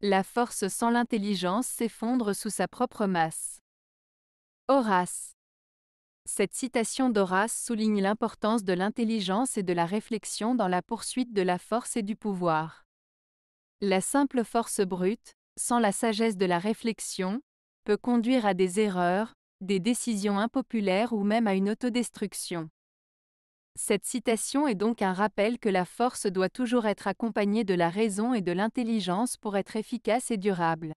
La force sans l'intelligence s'effondre sous sa propre masse. Horace. Cette citation d'Horace souligne l'importance de l'intelligence et de la réflexion dans la poursuite de la force et du pouvoir. La simple force brute, sans la sagesse de la réflexion, peut conduire à des erreurs, des décisions impopulaires ou même à une autodestruction. Cette citation est donc un rappel que la force doit toujours être accompagnée de la raison et de l'intelligence pour être efficace et durable.